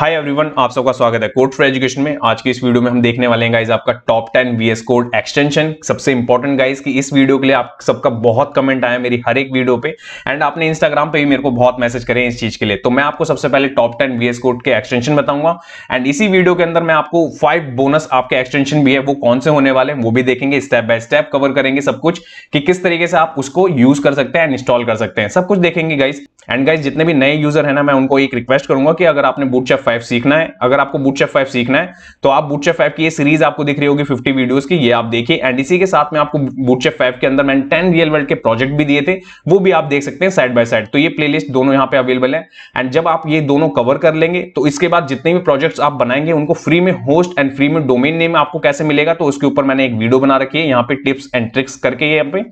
Hi everyone आप सबका स्वागत है कोर्ट फॉर एजुकेशन में आज की इस वीडियो में हम देखने वाले हैं गाइज आपका top ten VS code extension सबसे इंपॉर्टेंट गाइज कि इस वीडियो के लिए आप सबका बहुत कमेंट आया मेरी हर एक वीडियो पे एंड आपने इंस्टाग्राम पे भी मेरे को बहुत मैसेज करें इस चीज के लिए तो मैं आपको सबसे पहले टॉप टेन वीएस कोड के एक्सटेंशन बताऊंगा एंड इसी वीडियो के अंदर मैं आपको फाइव बोनस आपके एक्सटेंशन भी है वो कौन से होने वाले हैं वो भी देखेंगे स्टेप बाय स्टेप कवर करेंगे सब कुछ कि किस तरीके से आप उसको यूज कर सकते हैं इंस्टॉल कर सकते हैं सब कुछ देखेंगे गाइज एंड गाइज जितने भी नए यूजर है ना मैं उनको एक रिक्वेस्ट करूंगा कि अगर आपने बुट फाइव सीखना है अगर आपको बूट शेफ फाइव सीखना है तो आप बूट शेफ फाइव की ये सीरीज आपको दिख रही होगी फिफ्टी वीडियोज की ये आप देखिए एंड इसी के साथ में आपको बूट शेफ फाइव के अंदर मैंने टेन रियल वर्ल्ड के प्रोजेक्ट भी दिए थे वो भी आप देख सकते हैं साइड बाय साइड तो ये प्ले दोनों यहाँ पे अवेलेबल है एंड जब आप ये दोनों कवर कर लेंगे तो इसके बाद जितने भी प्रोजेक्ट आप बनाएंगे उनको फ्री में होस्ट एंड फ्री में डोमेन नेम आपको कैसे मिलेगा तो उसके ऊपर मैंने एक वीडियो बना रखी है यहाँ पे टिप्स एंड ट्रिक्स करके यहाँ पे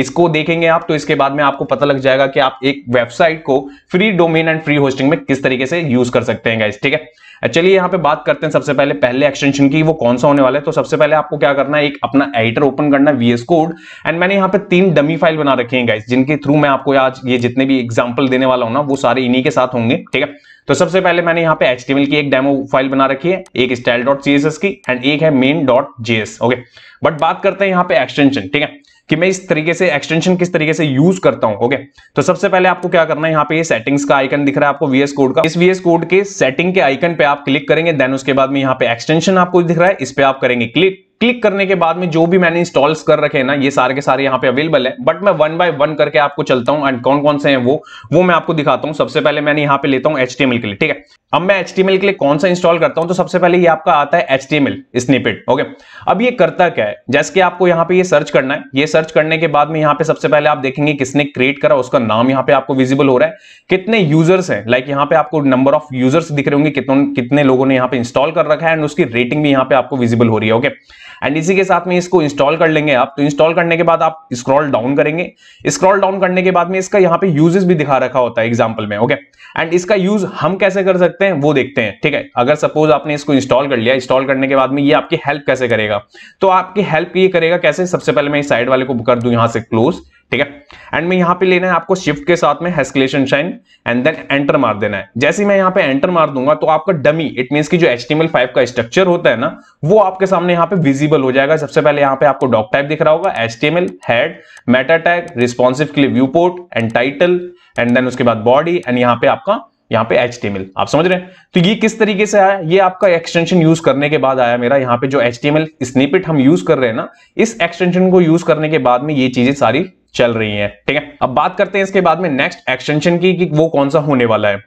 इसको देखेंगे आप तो इसके बाद में आपको पता लग जाएगा कि आप एक वेबसाइट को free domain and free hosting में किस तरीके से यूज कर सकते हैं गाइस ठीक है चलिए यहाँ पे बात करते हैं सबसे पहले पहले एक्सटेंशन की वो कौन सा होने वाला है तो सबसे पहले आपको क्या करना है एक अपना एडिटर ओपन करना है वीएस कोड एंड मैंने यहाँ पे तीन डमी फाइल बना रखी है गाइस जिनके थ्रू मैं आपको आज ये जितने भी एग्जाम्पल देने वाला हूँ ना वो सारे इन्हीं के साथ होंगे ठीक है तो सबसे पहले मैंने यहाँ पे एच की एक डेमो फाइल बना रखी है एक स्टाइल डॉट की एंड एक है main dot JS okay but बात करते हैं यहाँ पे एक्सटेंशन ठीक है कि मैं इस तरीके से एक्सटेंशन किस तरीके से यूज करता हूं ओके तो सबसे पहले आपको क्या करना है यहाँ पे ये सेटिंग्स का आइकन दिख रहा है आपको वीएस कोड का इस वीएस कोड के सेटिंग के आइकन पे आप क्लिक करेंगे देन उसके बाद में यहाँ पे एक्सटेंशन आपको दिख रहा है इस पर आप करेंगे क्लिक क्लिक करने के बाद में जो भी मैंने इंस्टॉल्स कर रखे हैं ना ये सारे के सारे यहाँ पे अवेलेबल है बट मैं वन बाय वन करके आपको चलता हूँ एंड कौन कौन से हैं वो वो मैं आपको दिखाता हूँ सबसे पहले मैंने यहाँ पे लेता हूँ एच के लिए ठीक है अब मैं एच के लिए कौन सा इंस्टॉल करता हूँ तो सबसे पहले ये आपका आता है एच टी ओके अब ये करता क्या है जैसे कि आपको यहाँ पे ये सर्च करना है ये सर्च करने के बाद में यहाँ पे सबसे पहले आप देखेंगे किसने क्रिएट करा उसका नाम यहाँ पे आपको विजिबल हो रहा है कितने यूजर्स हैं लाइक यहाँ पे आपको नंबर ऑफ यूजर्स दिख रहे होंगे कितने लोगों ने यहाँ पे इंस्टॉल कर रखा है एंड उसकी रेटिंग भी यहाँ पे आपको विजिबल हो रही है ओके okay? एंड इसी के साथ में इसको इंस्टॉल कर लेंगे आप तो इंस्टॉल करने के बाद आप स्क्रॉल डाउन करेंगे स्क्रॉल डाउन करने के बाद में इसका यहाँ पे यूजेस भी दिखा रखा होता है एग्जाम्पल में ओके एंड इसका यूज हम कैसे कर सकते हैं वो देखते हैं ठीक है अगर सपोज आपने इसको इंस्टॉल कर लिया इंस्टॉल करने के बाद में ये आपकी हेल्प कैसे करेगा तो आपकी हेल्प ये करेगा कैसे सबसे पहले मैं इस साइड वाले को कर दू यहां से क्लोज ठीक है एंड में यहां पे लेना है आपको शिफ्ट के साथ में exclamation sign and then enter मार देना है जैसे मैं यहां पे एंटर मार दूंगा तो आपका डमी इट मीन की जो एच का स्ट्रक्चर होता है ना वो आपके सामने यहाँ पे विजिबल हो जाएगा सबसे पहले यहां पे आपको डॉक टाइप दिख रहा होगा H T head meta tag responsive के लिए viewport and title and then उसके बाद बॉडी एंड यहाँ पे आपका यहाँ पे एच आप समझ रहे हैं तो ये किस तरीके से आया ये आपका एक्सटेंशन यूज करने के बाद आया मेरा यहाँ पे जो एच स्निपेट हम यूज कर रहे हैं ना इस एक्सटेंशन को यूज करने के बाद में ये चीजें सारी चल रही हैं ठीक है अब बात करते हैं इसके बाद में नेक्स्ट एक्सटेंशन की कि वो कौन सा होने वाला है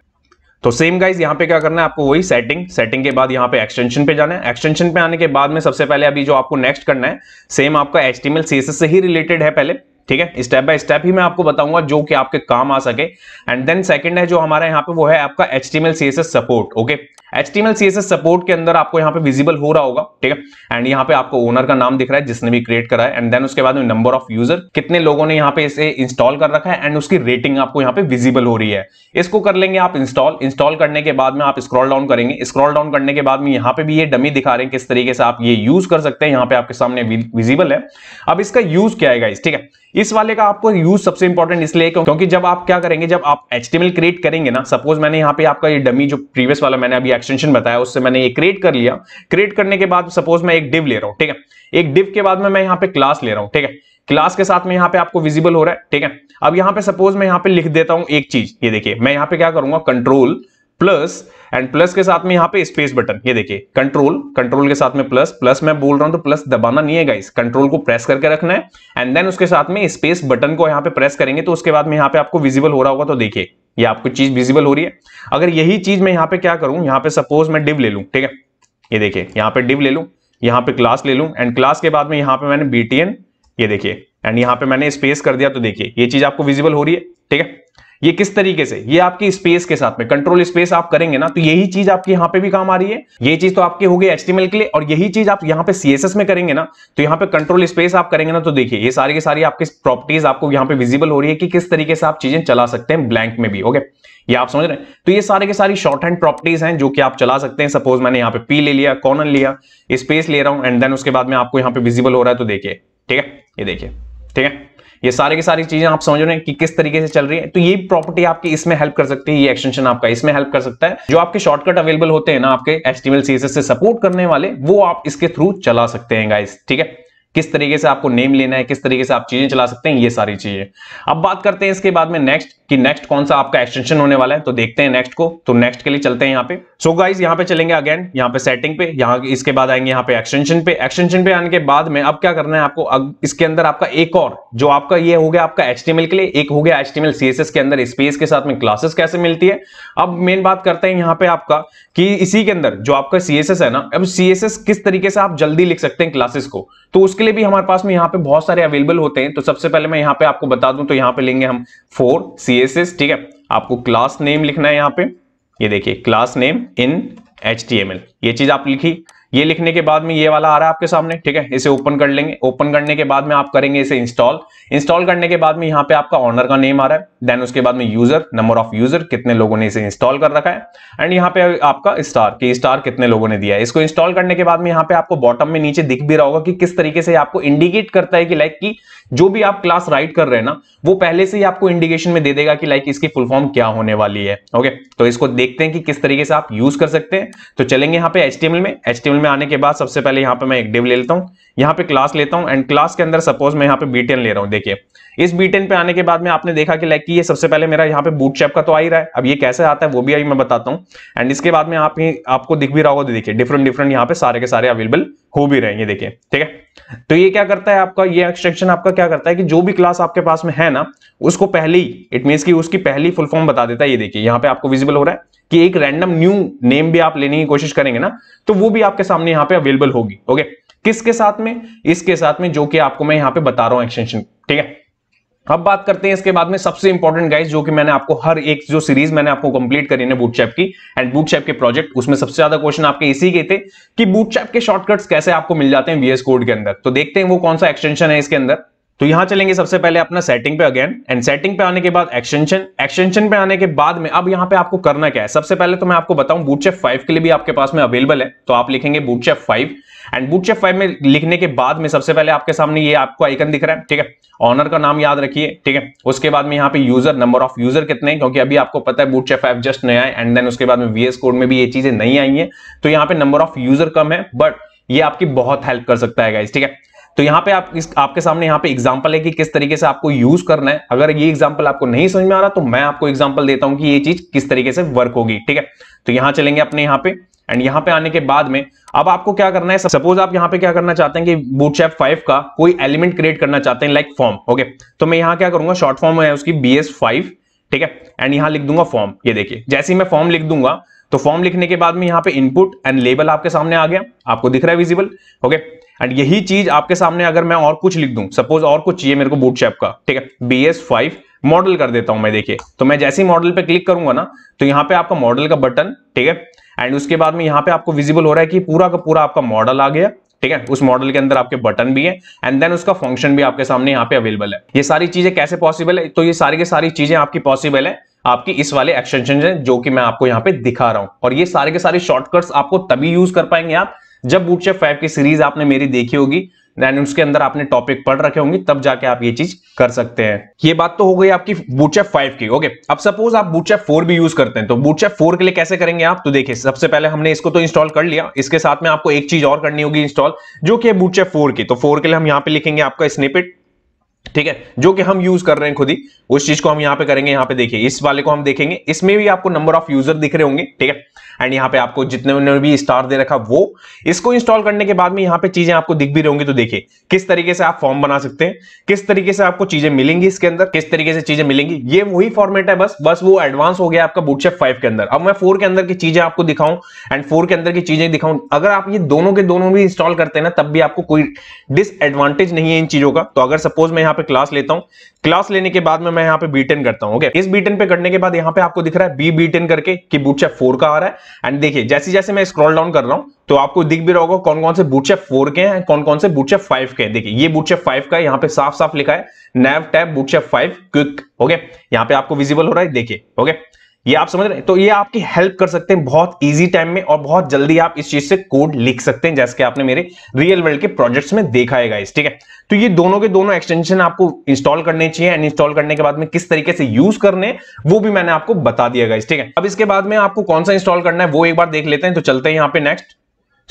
तो सेम गाइज यहाँ पे क्या करना है आपको वही सेटिंग सेटिंग के बाद यहाँ पे एक्सटेंशन पे जाना है एक्सटेंशन पे आने के बाद में सबसे पहले अभी जो आपको नेक्स्ट करना है सेम आपका एच टी से ही रिलेटेड है पहले ठीक है स्टेप बाय स्टेप ही मैं आपको बताऊंगा जो कि आपके काम आ सके एंड देन सेकंड है जो हमारा यहाँ पे वो है आपका H T support okay H T support के अंदर आपको यहाँ पे विजिबल हो रहा होगा ठीक है एंड यहाँ पे आपको ओनर का नाम दिख रहा है जिसने भी क्रिएट करा है एंड देन उसके बाद में नंबर ऑफ यूजर कितने लोगों ने यहाँ पे इसे इंस्टॉल कर रखा है एंड उसकी रेटिंग आपको यहाँ पे विजिबल हो रही है इसको कर लेंगे आप इंस्टॉल इंस्टॉल करने के बाद में आप स्क्रॉल डाउन करेंगे स्क्रॉल डाउन करने के बाद में यहाँ पे भी ये डमी दिखा रहे हैं किस तरीके से आप ये यूज कर सकते हैं यहाँ पे आपके सामने विजिबल है अब इसका यूज क्या है इस ठीक है इस वाले का आपको यूज सबसे इंपॉर्टेंट इसलिए क्योंकि जब आप क्या करेंगे जब आप एच क्रिएट करेंगे ना सपोज मैंने यहाँ पे आपका ये डमी जो प्रीवियस वाला मैंने अभी एक्सटेंशन बताया उससे मैंने ये क्रिएट कर लिया क्रिएट करने के बाद सपोज मैं एक डिव ले रहा हूँ ठीक है एक डिव के बाद में मैं यहाँ पे क्लास ले रहा हूँ ठीक है क्लास के साथ में यहाँ पे आपको विजिबल हो रहा है ठीक है अब यहाँ पे सपोज मैं यहाँ पे लिख देता हूँ एक चीज ये देखिए मैं यहाँ पे क्या करूंगा कंट्रोल प्लस एंड प्लस के साथ में यहाँ पे स्पेस बटन ये देखिए कंट्रोल कंट्रोल के साथ में प्लस प्लस मैं बोल रहा हूं तो प्लस दबाना नहीं है गाइस कंट्रोल को प्रेस करके रखना है एंड देन उसके साथ में स्पेस बटन को यहाँ पे प्रेस करेंगे तो उसके बाद में यहाँ पे आपको विजिबल हो रहा होगा तो देखिए ये आपको चीज विजिबल हो रही है अगर यही चीज मैं यहाँ पे क्या करूं यहाँ पे सपोज मैं डिव ले लू ठीक है ये देखिए यहाँ पे डिव ले लू यहाँ पे क्लास ले लू एंड क्लास के बाद में यहाँ पे मैंने बीटीएन ये देखिए एंड यहाँ पे मैंने स्पेस कर दिया तो देखिए ये चीज आपको विजिबल हो रही है ठीक है ये किस तरीके से ये आपकी स्पेस के साथ में कंट्रोल स्पेस आप करेंगे ना तो यही चीज आपकी यहाँ पे भी काम आ रही है ये चीज तो आपकी हो गई एचटीएमएल के लिए और यही चीज आप यहाँ पे सीएसएस में करेंगे ना तो यहाँ पे कंट्रोल स्पेस आप करेंगे ना तो देखिए ये सारी की सारी आपकी प्रॉपर्टीज आपको यहाँ पे विजिबल हो रही है कि किस तरीके से आप चीजें चला सकते हैं ब्लैंक में भी ओके ये आप समझ रहे हैं तो ये सारे के सारी शॉर्ट हैंड प्रॉपर्टीज हैं जो कि आप चला सकते हैं सपोज मैंने यहाँ पे पी ले लिया कॉर्नर लिया स्पेस ले रहा हूं एंड देन उसके बाद में आपको यहाँ पे विजिबल हो रहा है तो देखिए ठीक है ये देखिए ठीक है ये सारे की सारी चीजें आप समझ रहे हैं कि किस तरीके से चल रही है तो ये प्रॉपर्टी आपकी इसमें हेल्प कर सकती है ये एक्सटेंशन आपका इसमें हेल्प कर सकता है जो आपके शॉर्टकट अवेलेबल होते हैं ना आपके एचटीएमएल सीएसएस से सपोर्ट करने वाले वो आप इसके थ्रू चला सकते हैं गाइस ठीक है किस तरीके से आपको नेम लेना है किस तरीके से आप चीजें चला सकते हैं ये सारी चीजें अब बात करते हैं इसके बाद में नेक्स्ट कि नेक्स्ट कौन सा आपका एक्सटेंशन होने वाला है तो देखते हैं नेक्स्ट को तो नेक्स्ट के लिए चलते हैं यहाँ पे सो गाइज यहाँ पे चलेंगे अगेन यहाँ पे सेटिंग पे यहाँ इसके बाद आएंगे यहाँ पे एक्सटेंशन पे एक्सटेंशन पे आने के बाद में अब क्या करना है आपको इसके अंदर आपका एक और जो आपका ये हो गया आपका एच के लिए एक हो गया एच टी के अंदर स्पेस के साथ में क्लासेस कैसे मिलती है अब मेन बात करते हैं यहाँ पे आपका कि इसी के अंदर जो आपका सी है ना अब सी किस तरीके से आप जल्दी लिख सकते हैं क्लासेस को तो उसके लिए भी हमारे पास में यहाँ पे बहुत सारे अवेलेबल होते हैं तो सबसे पहले मैं यहाँ पे आपको बता दूं तो यहाँ पे लेंगे हम फोर सी सीएसएस ठीक है आपको क्लास नेम लिखना है यहाँ पे ये देखिए क्लास नेम इन एच ये चीज आप लिखी ये लिखने के बाद में ये वाला आ रहा है आपके सामने ठीक है इसे ओपन कर लेंगे ओपन करने के बाद में आप करेंगे इसे इंस्टॉल इंस्टॉल करने के बाद में यहाँ पे आपका ऑनर का नेम आ रहा है देन उसके बाद में यूजर नंबर ऑफ यूजर कितने लोगों ने इसे इंस्टॉल कर रखा है एंड यहाँ पे आपका स्टार की स्टार कितने लोगों ने दिया है इसको इंस्टॉल करने के बाद में यहाँ पे आपको बॉटम में नीचे दिख भी रहा होगा कि किस तरीके से आपको इंडिकेट करता है कि लाइक की जो भी आप क्लास राइट कर रहे हैं ना वो पहले से ही आपको इंडिकेशन में दे देगा कि लाइक इसकी फुल फॉर्म क्या होने वाली है ओके तो इसको देखते हैं कि किस तरीके से आप यूज कर सकते हैं तो चलेंगे यहाँ पे एच में एच में आने के बाद सबसे पहले यहाँ पे मैं एक डिव ले लेता हूँ यहाँ पे क्लास लेता हूँ एंड क्लास के अंदर सपोज मैं यहाँ पे बी ले रहा हूँ देखिए इस बी टेन पे आने के बाद में आपने देखा कि लाइक ये सबसे पहले मेरा यहाँ पे बूट चैप का तो आ ही रहा है अब ये कैसे आता है वो भी अभी मैं बताता हूँ एंड इसके बाद में आप ही आपको दिख भी रहा होगा देखिए डिफरेंट डिफरेंट यहाँ पे सारे के सारे अवेलेबल हो भी रहे देखिए ठीक है तो ये क्या करता है आपका ये एक्सट्रैक्शन आपका क्या करता है कि जो भी क्लास आपके पास में है ना उसको पहली इट मीन की उसकी पहली फुल फॉर्म बता देता है ये देखिए यहाँ पे आपको विजिबल हो रहा है कि एक रैंडम न्यू नेम भी आप लेने की कोशिश करेंगे ना तो वो भी आपके सामने यहाँ पे अवेलेबल होगी ओके किसके साथ में इसके साथ में जो कि आपको मैं यहाँ पे बता रहा हूँ एक्सटेंशन ठीक है अब बात करते हैं इसके बाद में सबसे इंपॉर्टेंट गाइस जो कि मैंने आपको हर एक जो सीरीज मैंने आपको कंप्लीट करी है बूटचैप की एंड बूटचैप के प्रोजेक्ट उसमें सबसे ज्यादा क्वेश्चन आपके इसी के थे कि बूटचैप के शॉर्टकट्स कैसे आपको मिल जाते हैं वीएस कोड के अंदर तो देखते हैं वो कौन सा एक्सटेंशन है इसके अंदर तो यहां चलेंगे सबसे पहले अपना सेटिंग पे अगेन एंड सेटिंग पे आने के बाद एक्सटेंशन एक्सटेंशन पे आने के बाद में अब यहां पे आपको करना क्या है सबसे पहले तो मैं आपको बताऊं बूटचेफ 5 के लिए भी आपके पास में अवेलेबल है तो आप लिखेंगे Bootstrap 5 and Bootstrap five में लिखने के बाद में सबसे पहले आपके सामने ये आपको आइकन दिख रहा है ठीक है ऑनर का नाम याद रखिए ठीक है उसके बाद में यहाँ पे यूजर नंबर ऑफ यूजर कितने हैं क्योंकि अभी आपको पता है बुट शेफ जस्ट नया है एंड देन उसके बाद में वीएस कोड में भी ये चीजें नहीं आई है तो यहाँ पे नंबर ऑफ यूजर कम है बट ये आपकी बहुत हेल्प कर सकता है गाइज ठीक है तो यहाँ पे आप इस आपके सामने यहाँ पे एग्जांपल है कि किस तरीके से आपको यूज करना है अगर ये एग्जांपल आपको नहीं समझ में आ रहा तो मैं आपको एग्जांपल देता हूं कि ये चीज किस तरीके से वर्क होगी ठीक है तो यहाँ चलेंगे अपने यहाँ पे एंड यहाँ पे आने के बाद में अब आपको क्या करना है सपोज आप यहाँ पे क्या करना चाहते हैं कि बूटस्ट्रैप फाइव का कोई एलिमेंट क्रिएट करना चाहते हैं लाइक फॉर्म ओके तो मैं यहां क्या करूंगा शॉर्ट फॉर्म है उसकी बी एस फाइव ठीक है एंड यहाँ लिख दूंगा फॉर्म ये देखिए जैसे ही मैं फॉर्म लिख दूंगा तो फॉर्म लिखने के बाद में यहाँ पे इनपुट एंड लेबल आपके सामने आ गया आपको दिख रहा है विजिबल ओके एंड यही चीज आपके सामने अगर मैं और कुछ लिख दूं सपोज और कुछ चाहिए मेरे को बूटशैप का ठीक है बी एस फाइव मॉडल कर देता हूं मैं देखिए तो मैं जैसे ही मॉडल पे क्लिक करूंगा ना तो यहाँ पे आपका मॉडल का बटन ठीक है एंड उसके बाद में यहाँ पे आपको विजिबल हो रहा है कि पूरा का पूरा आपका मॉडल आ गया ठीक है उस मॉडल के अंदर आपके बटन भी है एंड देन उसका फंक्शन भी आपके सामने यहाँ पे अवेलेबल है ये सारी चीजें कैसे पॉसिबल है तो ये सारी की सारी चीजें आपकी पॉसिबल है आपकी इस वाले एक्सटेंशन है जो कि मैं आपको यहाँ पे दिखा रहा हूं और ये सारे के सारे शॉर्टकट्स आपको तभी यूज कर पाएंगे आप जब बूटशेप फाइव की सीरीज आपने मेरी देखी होगी देन उसके अंदर आपने टॉपिक पढ़ रखे होंगे तब जाके आप ये चीज कर सकते हैं ये बात तो हो गई आपकी बूटचेफ फाइव की ओके अब सपोज आप बूटचेफ फोर भी यूज करते हैं तो बूटचेफ फोर के लिए कैसे करेंगे आप तो देखिए सबसे पहले हमने इसको तो इंस्टॉल कर लिया इसके साथ में आपको एक चीज और करनी होगी इंस्टॉल जो कि है फोर की तो फोर के लिए हम यहाँ पे लिखेंगे आपका स्निपेट ठीक है जो कि हम यूज कर रहे हैं खुद ही उस चीज को हम यहाँ पे करेंगे यहाँ पे देखिए इस वाले को हम देखेंगे इसमें भी आपको नंबर ऑफ यूजर दिख रहे होंगे ठीक है एंड यहाँ पे आपको जितने उन्होंने भी स्टार दे रखा वो इसको इंस्टॉल करने के बाद में यहाँ पे चीजें आपको दिख भी रहेंगी तो देखिए किस तरीके से आप फॉर्म बना सकते हैं किस तरीके से आपको चीजें मिलेंगी इसके अंदर किस तरीके से चीजें मिलेंगी ये वही फॉर्मेट है बस बस वो एडवांस हो गया आपका बुटशेप फाइव के अंदर अब मैं फोर के अंदर की चीजें आपको दिखाऊं एंड फोर के अंदर की चीजें दिखाऊं अगर आप ये दोनों के दोनों भी इंस्टॉल करते हैं ना तब भी आपको कोई डिसएडवांटेज नहीं है इन चीजों का तो अगर सपोज मैं यहाँ पे क्लास लेता हूँ क्लास लेने के बाद में मैं यहाँ पे बीटेन करता हूँ ओके इस बीटेन पे करने के बाद यहाँ पे आपको दिख रहा है बी बीटेन करके की बुटशेप फोर का आ रहा है एंड देखिए जैसे जैसे मैं स्क्रॉल डाउन कर रहा हूँ तो आपको दिख भी रहा होगा कौन कौन से बूटशे फोर के हैं कौन कौन से बूटशेप फाइव के हैं देखिए ये बूटशेप फाइव का यहाँ पे साफ साफ लिखा है nav tab Bootstrap five quick okay यहाँ पे आपको विजिबल हो रहा है देखिए ओके ये आप समझ रहे हैं तो ये आपकी हेल्प कर सकते हैं बहुत इजी टाइम में और बहुत जल्दी आप इस चीज से कोड लिख सकते हैं जैसे कि आपने मेरे रियल वर्ल्ड के प्रोजेक्ट्स में देखा है ठीक है तो ये दोनों के दोनों एक्सटेंशन आपको इंस्टॉल करने चाहिए एंड इंस्टॉल करने के बाद में किस तरीके से यूज करने वो भी मैंने आपको बता दिया गाइस ठीक है अब इसके बाद में आपको कौन सा इंस्टॉल करना है वो एक बार देख लेते हैं तो चलते हैं यहाँ पे नेक्स्ट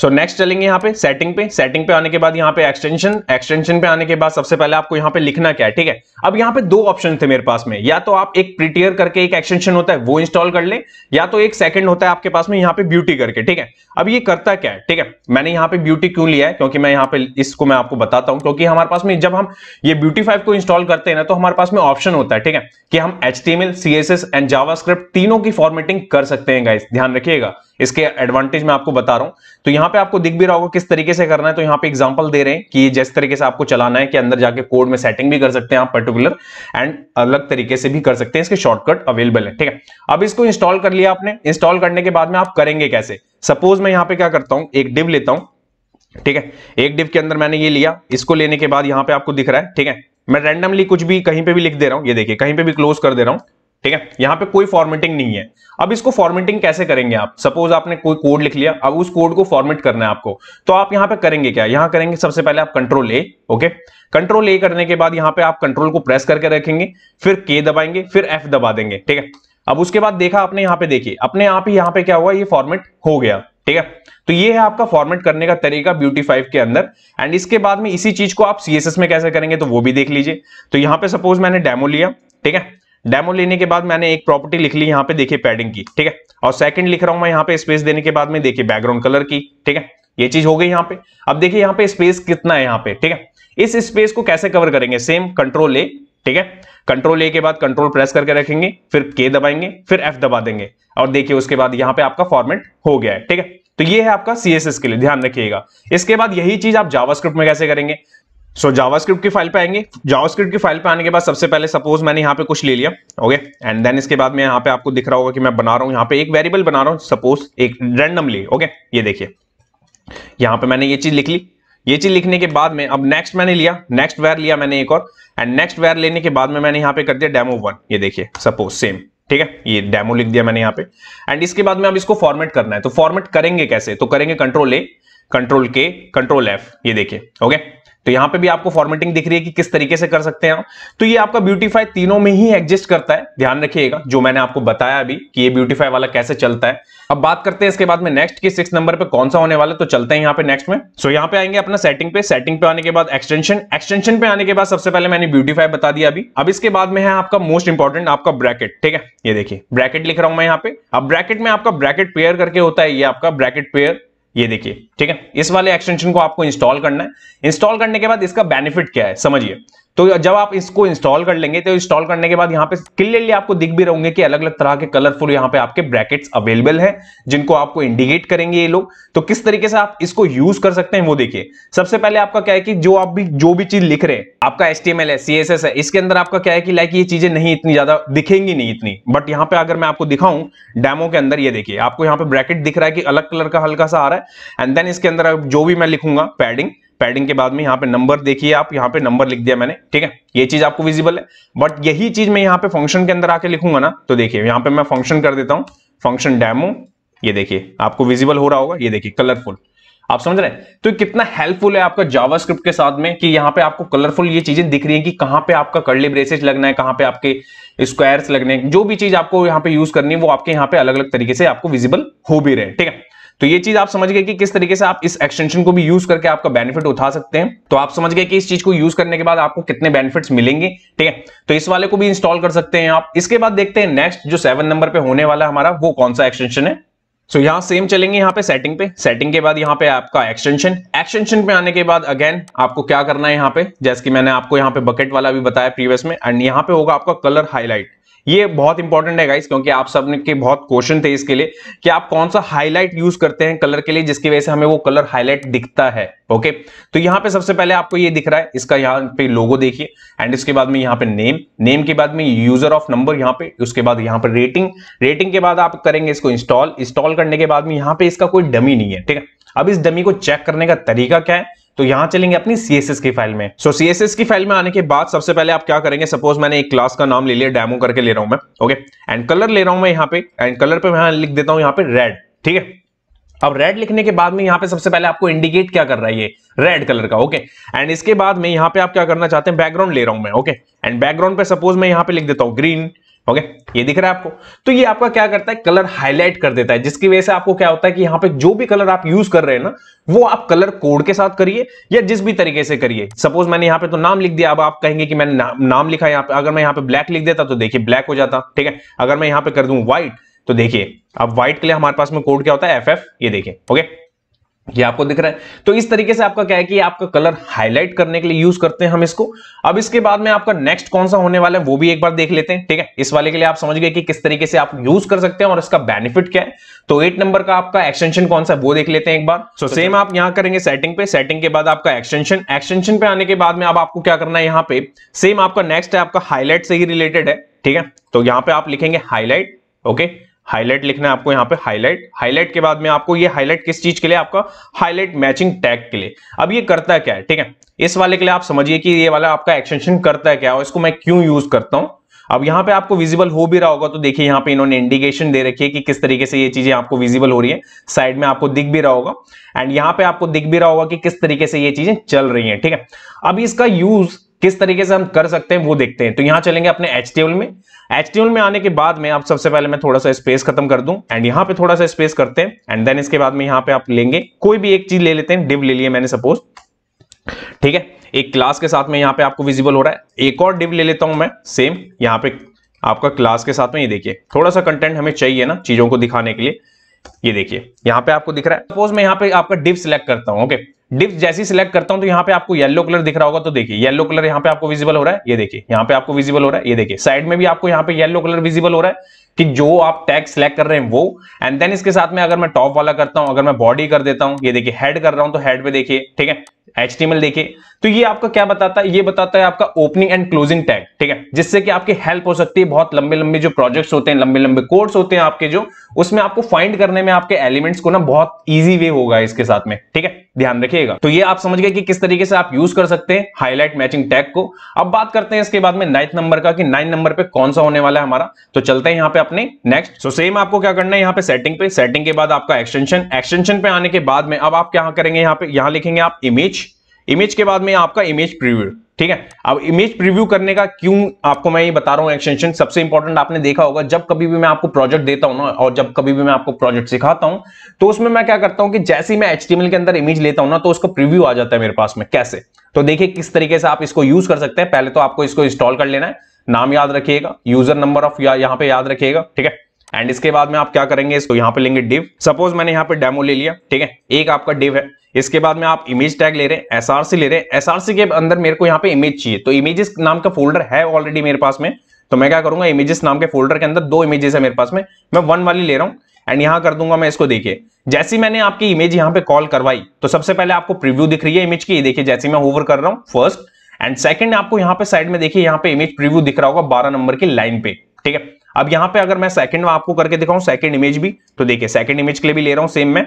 सो नेक्स्ट चलेंगे यहाँ पे सेटिंग पे सेटिंग पे आने के बाद यहाँ पे एक्सटेंशन एक्सटेंशन पे आने के बाद सबसे पहले आपको यहाँ पे लिखना क्या है ठीक है अब यहाँ पे दो ऑप्शन थे मेरे पास में या तो आप एक प्रीटियर करके एक एक्सटेंशन होता है वो इंस्टॉल कर लें या तो एक सेकंड होता है आपके पास में यहाँ पे ब्यूटी करके ठीक है अब ये करता क्या है ठीक है मैंने यहाँ पे ब्यूटी क्यों लिया है क्योंकि मैं यहाँ पे इसको मैं आपको बताता हूँ क्योंकि हमारे पास में जब हम ये ब्यूटी फाइव को इंस्टॉल करते हैं ना तो हमारे पास में ऑप्शन होता है ठीक है कि हम H T M C S S and Java तीनों की फॉर्मेटिंग कर सकते हैं गाइस ध्यान रखिएगा इसके एडवांटेज मैं आपको बता रहा हूं तो यहां पे आपको दिख भी रहा होगा किस तरीके से करना है तो यहां पे एग्जांपल दे रहे हैं कि जिस तरीके से आपको चलाना है कि अंदर जाके कोड में सेटिंग भी कर सकते हैं आप पर्टिकुलर एंड अलग तरीके से भी कर सकते हैं इसके शॉर्टकट अवेलेबल है ठीक है अब इसको इंस्टॉल कर लिया आपने इंस्टॉल करने के बाद में आप करेंगे कैसे सपोज मैं यहां पे क्या करता हूं एक डिव लेता हूं ठीक है एक डिव के अंदर मैंने ये लिया इसको लेने के बाद यहां पे आपको दिख रहा है ठीक है मैं रैंडमली कुछ भी कहीं पे भी लिख दे रहा हूं ये देखिए कहीं पे भी क्लोज कर दे रहा हूं ठीक है यहां पे कोई फॉर्मेटिंग नहीं है अब इसको फॉर्मेटिंग कैसे करेंगे आप सपोज आपने कोई कोड लिख लिया अब उस कोड को फॉर्मेट करना है आपको तो आप यहां पे करेंगे क्या यहां करेंगे सबसे पहले आप control A okay control A करने के बाद यहां पे आप कंट्रोल को प्रेस करके रखेंगे फिर के दबाएंगे फिर एफ दबा देंगे ठीक है अब उसके बाद देखा आपने यहां पर देखिए अपने आप ही यहां पर क्या हुआ ये फॉर्मेट हो गया ठीक है तो ये है आपका फॉर्मेट करने का तरीका ब्यूटी फाइव के अंदर एंड इसके बाद में इसी चीज को आप सीएसएस में कैसे करेंगे तो वो भी देख लीजिए तो यहां पर सपोज मैंने डेमो लिया ठीक है डेमो लेने के बाद मैंने एक प्रॉपर्टी लिख ली यहाँ पे देखिए पैडिंग की ठीक है और सेकंड लिख रहा हूं मैं यहाँ पे स्पेस देने के बाद में देखिए बैकग्राउंड कलर की ठीक है ये चीज हो गई यहाँ पे अब देखिए यहाँ पे स्पेस कितना है यहाँ पे ठीक है इस स्पेस को कैसे कवर करेंगे सेम कंट्रोल ए ठीक है कंट्रोल ए के बाद कंट्रोल प्रेस करके रखेंगे फिर के दबाएंगे फिर एफ दबा देंगे और देखिए उसके बाद यहाँ पे आपका फॉर्मेट हो गया है ठीक है तो ये है आपका सीएसएस के लिए ध्यान रखिएगा इसके बाद यही चीज आप जावास्क्रिप्ट में कैसे करेंगे सो जावास्क्रिप्ट की फाइल पे आएंगे जावास्क्रिप्ट की फाइल पे आने के बाद सबसे पहले सपोज मैंने यहाँ पे कुछ ले लिया ओके एंड देन इसके बाद मैं यहाँ पे आपको दिख रहा होगा कि मैं बना रहा हूँ यहाँ पे एक वेरिएबल बना रहा हूँ सपोज एक रैंडमली ओके ये देखिए यहाँ पे मैंने ये चीज लिख ली ये चीज लिखने के बाद में अब नेक्स्ट मैंने लिया नेक्स्ट वेयर लिया मैंने एक और एंड नेक्स्ट वेयर लेने के बाद में मैंने यहाँ पे कर दिया डेमो वन ये देखिए सपोज सेम ठीक है ये डेमो लिख दिया मैंने यहाँ पे एंड इसके बाद में अब इसको फॉर्मेट करना है तो फॉर्मेट करेंगे कैसे तो करेंगे कंट्रोल ए कंट्रोल के कंट्रोल एफ ये देखिए ओके तो यहां पे भी आपको फॉर्मेटिंग दिख रही है कि किस तरीके से कर सकते हैं तो ये आपका ब्यूटीफाई तीनों में ही एग्जिस्ट करता है ध्यान रखिएगा जो मैंने आपको बताया अभी कि ये ब्यूटीफाई वाला कैसे चलता है अब बात करते हैं इसके बाद में नेक्स्ट के सिक्स नंबर पे कौन सा होने वाला तो चलते हैं यहाँ पे नेक्स्ट में सो so, यहाँ पे आएंगे अपना सेटिंग पे सेटिंग पे आने के बाद एक्सटेंशन एक्सटेंशन पे आने के बाद सबसे पहले मैंने ब्यूटीफाई बता दिया अभी अब इसके बाद में है आपका मोस्ट इंपॉर्टेंट आपका ब्रैकेट ठीक है ये देखिए ब्रैकेट लिख रहा हूं मैं यहाँ पे अब ब्रैकेट में आपका ब्रैकेट पेयर करके होता है ये आपका ब्रैकेट पेयर ये देखिए ठीक है इस वाले एक्सटेंशन को आपको इंस्टॉल करना है इंस्टॉल करने के बाद इसका बेनिफिट क्या है समझिए तो जब आप इसको इंस्टॉल कर लेंगे तो इंस्टॉल करने के बाद यहाँ पे क्लियरली आपको दिख भी रहोगे कि अलग अलग तरह के कलरफुल यहाँ पे आपके ब्रैकेट्स अवेलेबल हैं जिनको आपको इंडिकेट करेंगे ये लोग तो किस तरीके से आप इसको यूज कर सकते हैं वो देखिए सबसे पहले आपका क्या है कि जो आप भी जो भी चीज लिख रहे हैं आपका एस है सी है इसके अंदर आपका क्या है कि लाइक ये चीजें नहीं इतनी ज्यादा दिखेंगी नहीं इतनी बट यहाँ पे अगर मैं आपको दिखाऊं डेमो के अंदर ये देखिए आपको यहाँ पे ब्रैकेट दिख रहा है कि अलग कलर का हल्का सा आ रहा है एंड देन इसके अंदर जो भी मैं लिखूंगा पैडिंग पैडिंग के बाद में यहाँ पे नंबर देखिए आप यहाँ पे नंबर लिख दिया मैंने ठीक है ये चीज आपको विजिबल है बट यही चीज मैं यहाँ पे फंक्शन के अंदर आके लिखूंगा ना तो देखिए यहाँ पे मैं फंक्शन कर देता हूँ फंक्शन डैमो ये देखिए आपको विजिबल हो रहा होगा ये देखिए कलरफुल आप समझ रहे हैं तो कितना हेल्पफुल है आपका जावास्क्रिप्ट के साथ में कि यहाँ पे आपको कलरफुल ये चीजें दिख रही हैं कि कहाँ पे आपका कर्ली ब्रेसेज लगना है कहाँ पे आपके स्क्वायर्स लगने हैं जो भी चीज आपको यहाँ पे यूज करनी है वो आपके यहाँ पे अलग अलग तरीके से आपको विजिबल हो भी रहे ठीक है तो ये चीज आप समझ गए कि किस तरीके से आप इस एक्सटेंशन को भी यूज करके आपका बेनिफिट उठा सकते हैं तो आप समझ गए कि इस चीज को यूज करने के बाद आपको कितने बेनिफिट्स मिलेंगे ठीक है तो इस वाले को भी इंस्टॉल कर सकते हैं आप इसके बाद देखते हैं नेक्स्ट जो सेवन नंबर पे होने वाला हमारा वो कौन सा एक्सटेंशन है सो so, यहाँ सेम चलेंगे यहाँ पे सेटिंग पे सेटिंग के बाद यहाँ पे आपका एक्सटेंशन एक्सटेंशन पे आने के बाद अगेन आपको क्या करना है यहाँ पे जैसे कि मैंने आपको यहाँ पे बकेट वाला भी बताया प्रीवियस में एंड यहाँ पे होगा आपका कलर हाईलाइट ये बहुत इंपॉर्टेंट है गाइस क्योंकि आप सब के बहुत क्वेश्चन थे इसके लिए कि आप कौन सा हाईलाइट यूज करते हैं कलर के लिए जिसकी वजह से हमें वो कलर हाईलाइट दिखता है ओके तो यहाँ पे सबसे पहले आपको ये दिख रहा है इसका यहाँ पे लोगो देखिए एंड इसके बाद में यहाँ पे नेम नेम के बाद में यूजर ऑफ नंबर यहाँ पे उसके बाद यहाँ पे रेटिंग रेटिंग के बाद आप करेंगे इसको इंस्टॉल इंस्टॉल करने के बाद में यहाँ पे इसका कोई डमी नहीं है ठीक है अब इस डमी को चेक करने का तरीका क्या है तो यहां चलेंगे अपनी सीएसएस की फाइल में सो so, सीएसएस की फाइल में आने के बाद सबसे पहले आप क्या करेंगे सपोज मैंने एक क्लास का नाम ले लिया डेमो करके ले रहा हूं मैं ओके एंड कलर ले रहा हूं मैं यहाँ पे एंड कलर पे मैं लिख देता हूं यहाँ पे रेड ठीक है अब रेड लिखने के बाद में यहाँ पे सबसे पहले आपको इंडिकेट क्या कर रहा है ये रेड कलर का ओके एंड इसके बाद में यहाँ पे आप क्या करना चाहते हैं बैकग्राउंड ले रहा हूं मैं ओके एंड बैकग्राउंड पे सपोज मैं यहाँ पे लिख देता हूँ ग्रीन ओके ये दिख रहा है आपको तो ये आपका क्या करता है कलर हाईलाइट कर देता है जिसकी वजह से आपको क्या होता है कि यहाँ पे जो भी कलर आप यूज कर रहे हैं ना वो आप कलर कोड के साथ करिए या जिस भी तरीके से करिए सपोज मैंने यहाँ पे तो नाम लिख दिया अब आप कहेंगे कि मैंने ना, नाम लिखा यहाँ पे अगर मैं यहाँ पे ब्लैक लिख देता तो देखिए ब्लैक हो जाता ठीक है अगर मैं यहाँ पे कर दू व्हाइट तो देखिए अब व्हाइट के लिए हमारे पास में कोड क्या होता है एफ ये देखिए ओके ये आपको दिख रहा है तो इस तरीके से आपका क्या है कि आपका कलर हाईलाइट करने के लिए यूज करते हैं हम इसको अब इसके बाद में आपका नेक्स्ट कौन सा होने वाला है वो भी एक बार देख लेते हैं ठीक है इस वाले के लिए आप समझ गए कि किस तरीके से आप यूज कर सकते हैं और इसका बेनिफिट क्या है तो एट नंबर का आपका एक्सटेंशन कौन सा है वो देख लेते हैं एक बार सो so, सेम आप यहां करेंगे सेटिंग पे सेटिंग के बाद आपका एक्सटेंशन एक्सटेंशन पे आने के बाद में अब आपको क्या करना है यहाँ पे सेम आपका नेक्स्ट है आपका हाईलाइट से ही रिलेटेड है ठीक है तो यहाँ पे आप लिखेंगे हाईलाइट ओके okay? हाईलाइट लिखना है आपको यहाँ पे हाईलाइट हाईलाइट के बाद में आपको ये हाईलाइट किस चीज के लिए आपका हाईलाइट मैचिंग टैग के लिए अब ये करता क्या है ठीक है इस वाले के लिए आप समझिए कि ये वाला आपका एक्सटेंशन करता है क्या और इसको मैं क्यों यूज करता हूं अब यहाँ पे आपको विजिबल हो भी रहा होगा तो देखिए यहाँ पे इन्होंने इंडिकेशन दे रखी है कि किस तरीके से ये चीजें आपको विजिबल हो रही है साइड में आपको दिख भी रहा होगा एंड यहाँ पे आपको दिख भी रहा होगा कि किस तरीके से ये चीजें चल रही हैं ठीक है अब इसका यूज किस तरीके से हम कर सकते हैं वो देखते हैं तो यहां चलेंगे अपने एच में एच में आने के बाद में आप सबसे पहले मैं थोड़ा सा स्पेस खत्म कर दूं एंड यहां पे थोड़ा सा स्पेस करते हैं एंड देन इसके बाद में यहां पे आप लेंगे कोई भी एक चीज ले लेते हैं डिव ले लिए मैंने सपोज ठीक है एक क्लास के साथ में यहाँ पे आपको विजिबल हो रहा है एक और डिव ले लेता हूं मैं सेम यहाँ पे आपका क्लास के साथ में ये देखिए थोड़ा सा कंटेंट हमें चाहिए ना चीजों को दिखाने के लिए ये देखिए यहाँ पे आपको दिख रहा है सपोज मैं यहाँ पे आपका डिव सिलेक्ट करता हूं ओके डिप्स जैसी सिलेक्ट करता हूं तो यहाँ पे आपको येलो कलर दिख रहा होगा तो देखिए येलो कलर यहाँ पे आपको विजिबल हो रहा है ये देखिए यहाँ पे आपको विजिबल हो रहा है ये देखिए साइड में भी आपको यहाँ पे येलो कलर विजिबल हो रहा है कि जो आप टैग सिलेक्ट कर रहे हैं वो एंड देन इसके साथ में अगर मैं टॉप वाला करता हूं अगर मैं बॉडी कर देता हूं ये देखिए हेड कर रहा हूं तो हेड पे देखिए ठीक है एचटीएमएल देखिए तो ये आपका क्या बताता है ये बताता है आपका ओपनिंग एंड क्लोजिंग टैग ठीक है जिससे कि आपकी हेल्प हो सकती है बहुत लंबे लंबे जो प्रोजेक्ट्स होते हैं लंबे लंबे कोर्स होते हैं आपके जो उसमें आपको फाइंड करने में आपके एलिमेंट्स को ना बहुत ईजी वे होगा इसके साथ में ठीक है ध्यान रखिएगा तो ये आप समझ गए कि किस तरीके से आप यूज कर सकते हैं हाईलाइट मैचिंग टैग को अब बात करते हैं इसके बाद में नाइन्थ नंबर का कि नाइन नंबर पे कौन सा होने वाला है हमारा तो चलते हैं यहाँ पे अपने नेक्स्ट सो सेम आपको क्या करना है यहाँ पे सेटिंग पे सेटिंग के बाद आपका एक्सटेंशन एक्सटेंशन पे आने के बाद में अब आप क्या करेंगे यहाँ पे यहाँ लिखेंगे आप इमेज इमेज के बाद में आपका इमेज प्रीव्यू ठीक है अब इमेज प्रीव्यू करने का क्यों आपको मैं ये बता रहा हूँ एक्सटेंशन सबसे इंपॉर्टेंट आपने देखा होगा जब कभी भी मैं आपको प्रोजेक्ट देता हूँ ना और जब कभी भी मैं आपको प्रोजेक्ट सिखाता हूँ तो उसमें मैं क्या करता हूँ कि जैसे ही मैं एच के अंदर इमेज लेता हूँ ना तो उसका प्रिव्यू आ जाता है मेरे पास में कैसे तो देखिए किस तरीके से आप इसको यूज कर सकते हैं पहले तो आपको इसको इंस्टॉल कर लेना है नाम याद रखिएगा यूजर नंबर ऑफ यहाँ पे याद रखिएगा ठीक है एंड इसके बाद में आप क्या करेंगे इसको यहाँ पे लेंगे डिव सपोज मैंने यहाँ पे डेमो ले लिया ठीक है एक आपका डिव है इसके बाद में आप इमेज टैग ले रहे हैं एसआरसी ले रहे हैं एसआरसी के अंदर मेरे को यहाँ पे इमेज चाहिए तो इमेजेस नाम का फोल्डर है ऑलरेडी मेरे पास में तो मैं क्या करूंगा इमेजेस नाम के फोल्डर के अंदर दो इमेजेस है मेरे पास में मैं वन वाली ले रहा हूँ एंड यहाँ कर दूंगा मैं इसको देखिए जैसी मैंने आपकी इमेज यहाँ पे कॉल करवाई तो सबसे पहले आपको प्रिव्यू दिख रही है इमेज की देखिए जैसी मैं होवर कर रहा हूँ फर्स्ट एंड सेकंड आपको यहाँ पे साइड में देखिए यहाँ पे इमेज प्रीव्यू दिख रहा होगा बारह नंबर की लाइन पे ठीक है अब यहां पे अगर मैं सेकंड में आपको करके दिखाऊं सेकंड इमेज भी तो देखिए सेकंड इमेज के लिए भी ले रहा हूं सेम में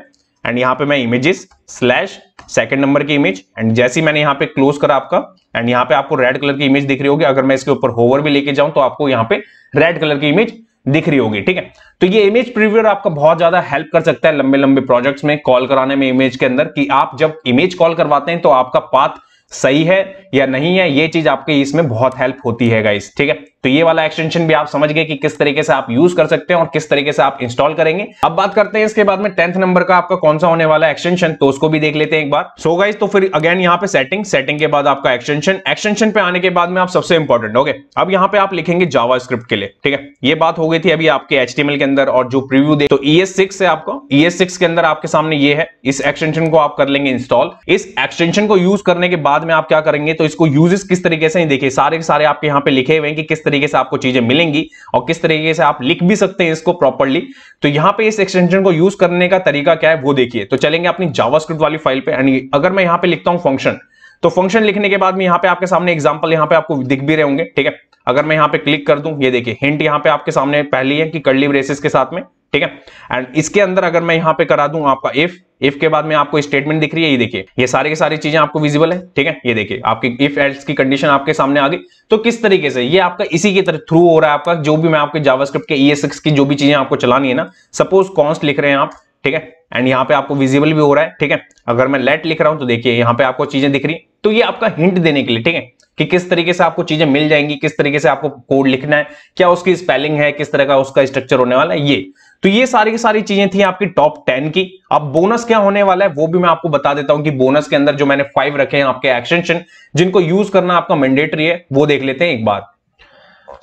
एंड यहाँ पे मैं इमेजेस स्लैश सेकंड नंबर की इमेज एंड जैसे ही मैंने यहां पे क्लोज करा आपका एंड यहां पे आपको रेड कलर की इमेज दिख रही होगी अगर मैं इसके ऊपर होवर भी लेके जाऊं तो आपको यहां पे रेड कलर की इमेज दिख रही होगी ठीक है तो ये इमेज प्रीव्यूअर आपका बहुत ज्यादा हेल्प कर सकता है लंबे लंबे प्रोजेक्ट्स में कॉल कराने में इमेज के अंदर कि आप जब इमेज कॉल करवाते हैं तो आपका पाथ सही है या नहीं है ये चीज आपके इसमें बहुत हेल्प होती है गाइस ठीक है तो ये वाला एक्सटेंशन भी आप समझ गए कि किस तरीके से आप यूज कर सकते हैं और किस तरीके से आप इंस्टॉल करेंगे अब बात करते हैं इसके बाद में टेंथ नंबर का आपका कौन सा होने वाला एक्सटेंशन तो उसको भी देख लेते हैं एक बार सो so गाइस तो फिर अगेन यहाँ पे सेटिंग सेटिंग के बाद आपका एक्सटेंशन एक्सटेंशन पे आने के बाद में आप सबसे इंपॉर्टेंट ओके अब यहाँ पे आप लिखेंगे जावा के लिए ठीक है ये बात हो गई थी अभी आपके एच के अंदर और जो प्रिव्यू दे तो ई एस सिक्स है आपको ई एस सिक्स के अंदर आपके सामने ये है इस एक्सटेंशन को आप कर लेंगे इंस्टॉल इस एक्सटेंशन को यूज करने के बाद में आप क्या करेंगे तो इसको यूजेस किस तरीके से देखिए सारे के सारे आपके यहाँ पे लिखे हुए हैं कि किस तरीके से आपको चीजें मिलेंगी और किस तरीके से आप लिख भी सकते हैं इसको प्रॉपरली तो यहाँ पे इस एक्सटेंशन को यूज करने का तरीका क्या है वो देखिए तो चलेंगे अपनी जावास्क्रिप्ट वाली फाइल पे एंड अगर मैं यहाँ पे लिखता हूँ फंक्शन तो फंक्शन लिखने के बाद में यहाँ पे आपके सामने एग्जाम्पल यहाँ पे आपको दिख भी रहे होंगे ठीक है अगर मैं यहाँ पे क्लिक कर दूं ये देखिए हिंट यहाँ पे आपके सामने पहली है कि कर्ली ब्रेसेस के साथ में ठीक है एंड इसके अंदर अगर मैं यहां पे करा दूं आपका इफ इफ के बाद में आपको स्टेटमेंट दिख रही है ये देखिए ये सारे के सारी चीजें आपको विजिबल है ठीक है ये देखिए आपकी इफ एल्स की कंडीशन आपके सामने आ गई तो किस तरीके से ये आपका इसी की तरह थ्रू हो रहा है आपका जो भी मैं आपके जावास्क्रिप्ट के ई e की जो भी चीजें आपको चलानी है ना सपोज कॉन्स्ट लिख रहे हैं आप ठीक है एंड यहाँ पे आपको विजिबल भी हो रहा है ठीक है अगर मैं लेट लिख रहा हूं तो देखिए यहाँ पे आपको चीजें दिख रही है तो ये आपका हिंट देने के लिए ठीक है कि किस तरीके से आपको चीजें मिल जाएंगी किस तरीके से आपको कोड लिखना है क्या उसकी स्पेलिंग है किस तरह का उसका स्ट्रक्चर होने वाला है ये तो ये सारी की सारी चीजें थी आपकी टॉप टेन की अब बोनस क्या होने वाला है वो भी मैं आपको बता देता हूं कि बोनस के अंदर जो मैंने फाइव रखे हैं आपके एक्सटेंशन जिनको यूज करना आपका मैंडेटरी है वो देख लेते हैं एक बार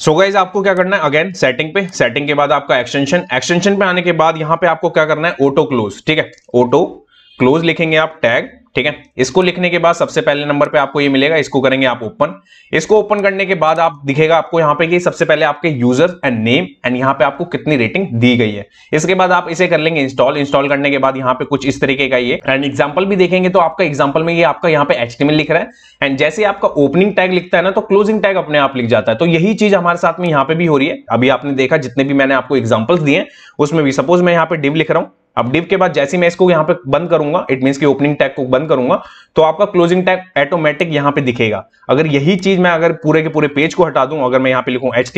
सो so गाइज आपको क्या करना है अगेन सेटिंग पे सेटिंग के बाद आपका एक्सटेंशन एक्सटेंशन पे आने के बाद यहां पे आपको क्या करना है ऑटो क्लोज ठीक है ऑटो क्लोज लिखेंगे आप टैग ठीक है इसको लिखने के बाद सबसे पहले नंबर पे आपको ये मिलेगा इसको करेंगे आप ओपन इसको ओपन करने के बाद आप दिखेगा आपको यहाँ पे कि सबसे पहले आपके यूजर एंड नेम एंड यहाँ पे आपको कितनी रेटिंग दी गई है इसके बाद आप इसे कर लेंगे इंस्टॉल इंस्टॉल करने के बाद यहाँ पे कुछ इस तरीके का ये एंड एग्जाम्पल भी देखेंगे तो आपका एग्जाम्पल में ये आपका यहाँ पे एच लिख रहा है एंड जैसे आपका ओपनिंग टैग लिखता है ना तो क्लोजिंग टैग अपने आप लिख जाता है तो यही चीज हमारे साथ में यहाँ पे भी हो रही है अभी आपने देखा जितने भी मैंने आपको एग्जाम्पल्स दिए उसमें भी सपोज मैं यहाँ पे डिम लिख रहा हूँ अब डिप के बाद जैसे मैं इसको यहां पे बंद करूंगा इट मीन की ओपनिंग टैग को बंद करूंगा तो आपका क्लोजिंग टैग ऑटोमेटिक यहां पे दिखेगा अगर यही चीज मैं अगर पूरे के पूरे पेज को हटा दूं अगर मैं यहां पे लिखूं एच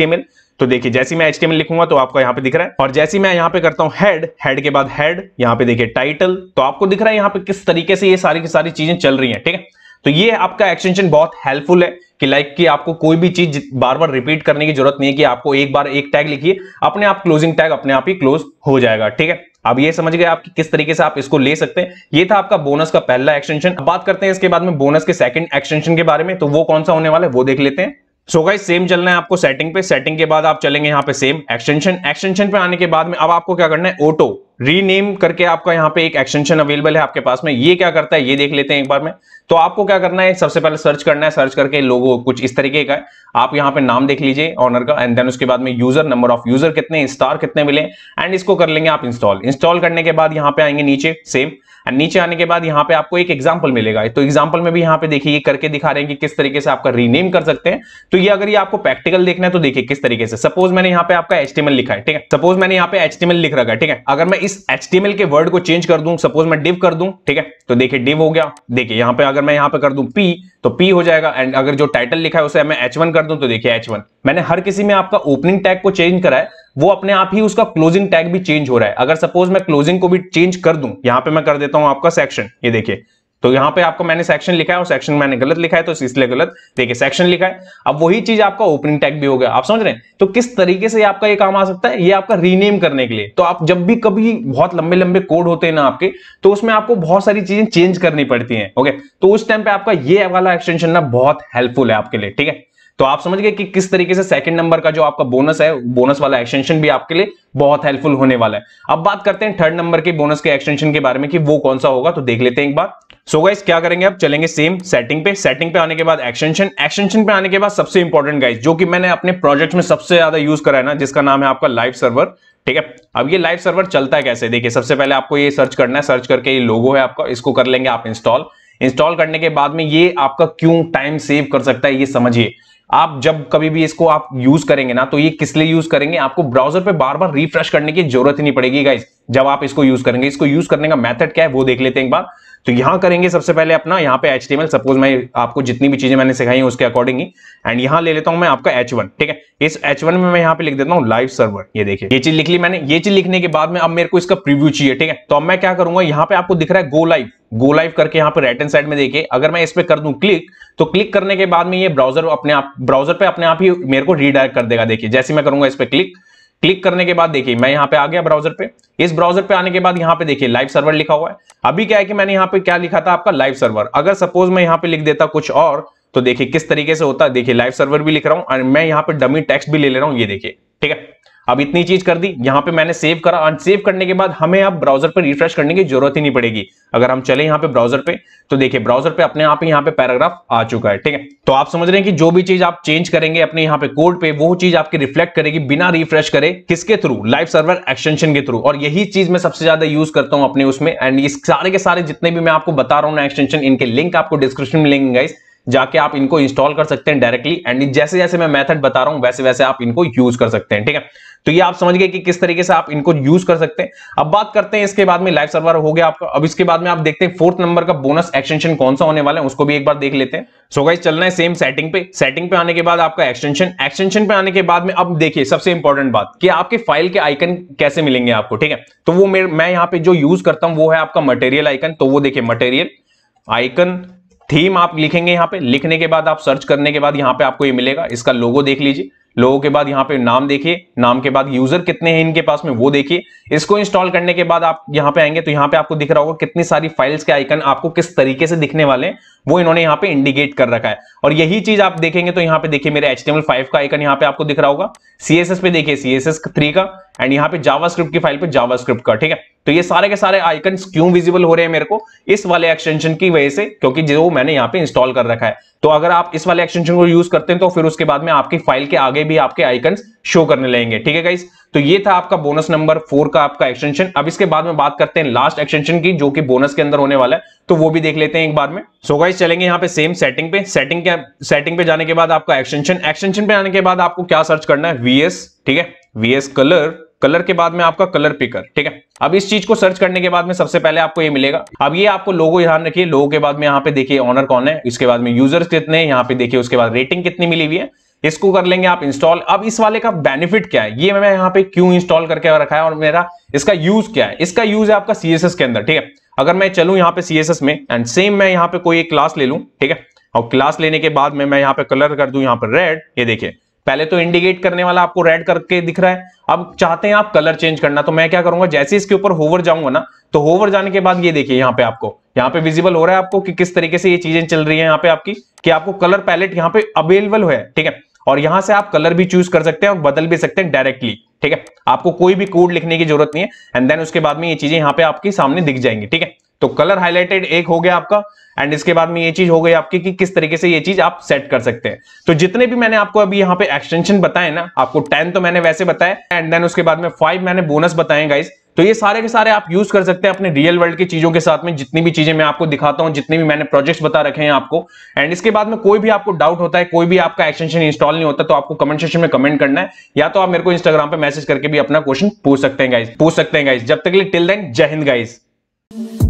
तो देखिए जैसे मैं एच लिखूंगा तो आपको यहां पे दिख रहा है और जैसे मैं यहां पे करता हूं हेड हेड के बाद हेड यहां पे देखिए टाइटल तो आपको दिख रहा है यहां पे किस तरीके से ये सारी की सारी चीजें चल रही है ठीक है तो ये आपका एक्सटेंशन बहुत हेल्पफुल है कि लाइक कि आपको कोई भी चीज बार बार रिपीट करने की जरूरत नहीं है कि आपको एक बार एक टैग लिखिए अपने आप क्लोजिंग टैग अपने आप ही क्लोज हो जाएगा ठीक है अब ये समझ गए आप कि किस तरीके से आप इसको ले सकते हैं ये था आपका बोनस का पहला एक्सटेंशन अब बात करते हैं इसके बाद में बोनस के सेकंड एक्सटेंशन के बारे में तो वो कौन सा होने वाला है वो देख लेते हैं सो गाइस सेम चलना है आपको सेटिंग पे सेटिंग के बाद आप चलेंगे यहाँ पे सेम एक्सटेंशन एक्सटेंशन पे आने के बाद में अब आपको क्या करना है ऑटो रीनेम करके आपका यहाँ पे एक एक्सटेंशन अवेलेबल है आपके पास में ये क्या करता है ये देख लेते हैं एक बार में तो आपको क्या करना है सबसे पहले सर्च करना है सर्च करके लोगो कुछ इस तरीके का है आप यहाँ पे नाम देख लीजिए ऑनर का एंड देन उसके बाद में यूजर नंबर ऑफ यूजर कितने स्टार कितने मिले एंड इसको कर लेंगे आप इंस्टॉल इंस्टॉल करने के बाद यहाँ पे आएंगे नीचे सेम एंड नीचे आने के बाद यहाँ पे आपको एक एग्जाम्पल मिलेगा तो एग्जाम्पल में भी यहाँ पे देखिए करके दिखा रहे हैं कि किस तरीके से आपका रीनेम कर सकते हैं तो ये अगर ये आपको प्रैक्टिकल देखना है तो देखिए किस तरीके से सपोज मैंने यहाँ पे आपका एच लिखा है ठीक है सपोज मैंने यहाँ पे एच लिख रखा है ठीक है अगर मैं इस एच के वर्ड को चेंज कर दूं सपोज मैं डिव कर दू ठीक है तो देखिए डिव हो गया देखिए यहाँ पे अगर मैं यहाँ पे कर दू पी तो पी हो जाएगा एंड अगर जो टाइटल लिखा है उसे मैं एच कर दूं तो देखिए एच मैंने हर किसी में आपका ओपनिंग टैग को चेंज करा है वो अपने आप ही उसका क्लोजिंग टैग भी चेंज हो रहा है अगर सपोज मैं क्लोजिंग को भी चेंज कर दूं यहां पे मैं कर देता हूं आपका सेक्शन ये देखिए तो यहाँ पे आपको मैंने सेक्शन लिखा है और सेक्शन मैंने गलत लिखा है तो इसलिए गलत देखिए सेक्शन लिखा है अब वही चीज आपका ओपनिंग टैग भी हो गया आप समझ रहे हैं तो किस तरीके से आपका ये काम आ सकता है ये आपका रीनेम करने के लिए तो आप जब भी कभी बहुत लंबे लंबे कोड होते हैं ना आपके तो उसमें आपको बहुत सारी चीजें चेंज करनी पड़ती है ओके तो उस टाइम पे आपका ये वाला एक्सटेंशन ना बहुत हेल्पफुल है आपके लिए ठीक है तो आप समझ गए कि किस तरीके से सेकंड नंबर का जो आपका बोनस है बोनस वाला एक्सटेंशन भी आपके लिए बहुत हेल्पफुल होने वाला है अब बात करते हैं थर्ड नंबर के बोनस के एक्सटेंशन के बारे में कि वो कौन सा होगा तो देख लेते हैं एक बार सो so गाइस क्या करेंगे अब चलेंगे सेम सेटिंग पे सेटिंग पे आने के बाद एक्सटेंशन एक्सटेंशन पे आने के बाद सबसे इंपॉर्टेंट गाइस जो कि मैंने अपने प्रोजेक्ट में सबसे ज्यादा यूज करा है ना जिसका नाम है आपका लाइव सर्वर ठीक है अब ये लाइव सर्वर चलता है कैसे देखिए सबसे पहले आपको ये सर्च करना है सर्च करके ये लोगो है आपका इसको कर लेंगे आप इंस्टॉल इंस्टॉल करने के बाद में ये आपका क्यों टाइम सेव कर सकता है ये समझिए आप जब कभी भी इसको आप यूज करेंगे ना तो ये किस लिए यूज करेंगे आपको ब्राउजर पे बार बार रिफ्रेश करने की जरूरत ही नहीं पड़ेगी गाइज जब आप इसको यूज करेंगे इसको यूज करने का मेथड क्या है वो देख लेते हैं एक बार तो यहां करेंगे सबसे पहले अपना यहाँ पे एच सपोज मैं आपको जितनी भी चीजें मैंने सिखाई उसके अकॉर्डिंग ही एंड यहाँ ले लेता हूं मैं आपका एच ठीक है इस एच में मैं यहाँ पे लिख देता हूँ लाइव सर्वर ये देखिए ये चीज लिख ली मैंने ये चीज लिखने के बाद में अब मेरे को इसका प्रिव्यू चाहिए ठीक है तो अब मैं क्या करूंगा यहाँ पे आपको दिख रहा है गो लाइव गो लाइव करके यहाँ पे राइट हैंड साइड में देखिए अगर मैं इस पर कर दूं क्लिक तो क्लिक करने के बाद में ये ब्राउजर अपने आप ब्राउजर पे अपने आप ही मेरे को रीडायरेक्ट कर देगा देखिए जैसे मैं करूंगा इस पर क्लिक क्लिक करने के बाद देखिए मैं यहाँ पे आ गया ब्राउजर पे इस ब्राउजर पे आने के बाद यहाँ पे देखिए लाइव सर्वर लिखा हुआ है अभी क्या है कि मैंने यहाँ पे क्या लिखा था आपका लाइव सर्वर अगर सपोज मैं यहाँ पे लिख देता कुछ और तो देखिए किस तरीके से होता है देखिए लाइव सर्वर भी लिख रहा हूँ और मैं यहाँ पे डमी टेक्स्ट भी ले ले रहा हूँ ये देखिए ठीक है अब इतनी चीज कर दी यहाँ पे मैंने सेव करा सेव करने के बाद हमें अब ब्राउजर पर रिफ्रेश करने की जरूरत ही नहीं पड़ेगी अगर हम चले यहाँ पे ब्राउजर पे तो देखिए ब्राउजर पे अपने आप ही यहाँ पे पैराग्राफ आ चुका है ठीक है तो आप समझ रहे हैं कि जो भी चीज आप चेंज करेंगे अपने यहाँ पे कोड पे वो चीज आपकी रिफ्लेक्ट करेगी बिना रिफ्रेश करे किसके थ्रू लाइव सर्वर एक्सटेंशन के थ्रू और यही चीज मैं सबसे ज्यादा यूज करता हूँ अपने उसमें एंड सारे के सारे जितने भी मैं आपको बता रहा हूँ ना एक्सटेंशन इनके लिंक आपको डिस्क्रिप्शन में लेंगे जाके आप इनको इंस्टॉल कर सकते हैं डायरेक्टली एंड जैसे जैसे मैं मेथड बता रहा हूं वैसे वैसे आप इनको यूज कर सकते हैं ठीक है तो ये आप समझ गए कि किस तरीके से आप इनको यूज कर सकते हैं अब बात करते हैं इसके बाद में लाइव सर्वर हो गया आपका अब इसके बाद में आप देखते हैं फोर्थ नंबर का बोनस एक्सटेंशन कौन सा होने वाला है उसको भी एक बार देख लेते हैं सो गाइस चलना है सेम सेटिंग पे सेटिंग पे आने के बाद आपका एक्सटेंशन एक्सटेंशन पे आने के बाद में अब देखिए सबसे इंपॉर्टेंट बात कि आपके फाइल के आइकन कैसे मिलेंगे आपको ठीक है तो वो मैं यहाँ पे जो यूज करता हूँ वो है आपका मटेरियल आइकन तो वो देखिए मटेरियल आइकन थीम आप लिखेंगे यहां पे लिखने के बाद आप सर्च करने के बाद यहां पे आपको ये मिलेगा इसका लोगो देख लीजिए लोगों के बाद यहाँ पे नाम देखिए नाम के बाद यूजर कितने हैं इनके पास में वो देखिए इसको इंस्टॉल करने के बाद आप यहाँ पे आएंगे तो यहाँ पे आपको दिख रहा होगा कितनी सारी फाइल्स के आइकन आपको किस तरीके से दिखने वाले हैं वो इन्होंने यहाँ पे इंडिकेट कर रखा है और यही चीज आप देखेंगे तो यहाँ पे देखिए मेरे एच फाइव का आइकन यहाँ पे आपको दिख रहा होगा सीएसएस पे देखिए सीएसएस थ्री का एंड यहाँ पे जावा की फाइल पे जावा का ठीक है तो ये सारे के सारे आइकन क्यों विजिबल हो रहे हैं मेरे को इस वाले एक्सटेंशन की वजह से क्योंकि जो मैंने यहाँ पे इंस्टॉल कर रखा है तो अगर आप इस वाले एक्सटेंशन को यूज करते हैं तो फिर उसके बाद में आपकी फाइल के आगे भी आपके आइकन शो करने लगेंगे ठीक है गाइस तो ये था आपका बोनस नंबर फोर का आपका एक्सटेंशन अब इसके बाद में बात करते हैं लास्ट एक्सटेंशन की जो कि बोनस के अंदर होने वाला है तो वो भी देख लेते हैं एक बार में सो so गाइस चलेंगे यहाँ पे सेम सेटिंग पे सेटिंग के सेटिंग पे जाने के बाद आपका एक्सटेंशन एक्सटेंशन पे आने के बाद आपको क्या सर्च करना है वीएस ठीक है वीएस कलर कलर के बाद में आपका कलर पिकर ठीक है अब इस चीज को सर्च करने के बाद में सबसे पहले आपको ये मिलेगा अब ये आपको लोगो ध्यान रखिए लोगो के बाद में यहाँ पे देखिए ऑनर कौन है इसके बाद में यूजर्स कितने यहाँ पे देखिए उसके बाद रेटिंग कितनी मिली हुई है इसको कर लेंगे आप इंस्टॉल अब इस वाले का बेनिफिट क्या है ये मैं यहाँ पे क्यों इंस्टॉल करके रखा है और मेरा इसका यूज क्या है इसका यूज है आपका सीएसएस के अंदर ठीक है अगर मैं चलू यहाँ पे सीएसएस में एंड सेम मैं यहाँ पे कोई एक क्लास ले लू ठीक है और क्लास लेने के बाद में मैं यहाँ पे कलर कर दू यहाँ पे रेड ये देखिए पहले तो इंडिकेट करने वाला आपको रेड करके दिख रहा है अब चाहते हैं आप कलर चेंज करना तो मैं क्या करूंगा जैसे इसके ऊपर होवर जाऊंगा ना तो होवर जाने के बाद ये देखिए यहाँ पे आपको यहाँ पे विजिबल हो रहा है आपको कि किस तरीके से ये चीजें चल रही है यहाँ पे आपकी कि आपको कलर पैलेट यहाँ पे अवेलेबल है ठीक है और यहां से आप कलर भी चूज कर सकते हैं और बदल भी सकते हैं डायरेक्टली ठीक है आपको कोई भी कोड लिखने की जरूरत नहीं है एंड देन उसके बाद में ये चीजें यहाँ पे आपके सामने दिख जाएंगी ठीक है तो कलर हाईलाइटेड एक हो गया आपका एंड इसके बाद में ये चीज हो गई आपकी कि किस तरीके से ये चीज आप सेट कर सकते हैं तो जितने भी मैंने आपको अभी यहाँ पे एक्सटेंशन बताए ना आपको टेन तो मैंने वैसे बताया एंड देन उसके बाद में फाइव मैंने बोनस बताए गाइस तो ये सारे के सारे आप यूज कर सकते हैं अपने रियल वर्ल्ड की चीजों के साथ में जितनी भी चीजें मैं आपको दिखाता हूं जितने भी मैंने प्रोजेक्ट्स बता रखे हैं आपको एंड इसके बाद में कोई भी आपको डाउट होता है कोई भी आपका एक्सटेंशन इंस्टॉल नहीं होता तो आपको कमेंट सेक्शन में कमेंट करना है या तो आप मेरे को इंस्टाग्राम पर मैसेज करके भी अपना क्वेश्चन पूछ सकते हैं गाइज पूछ सकते हैं गाइज जब तक लिए टिल देन जय हिंद गाइज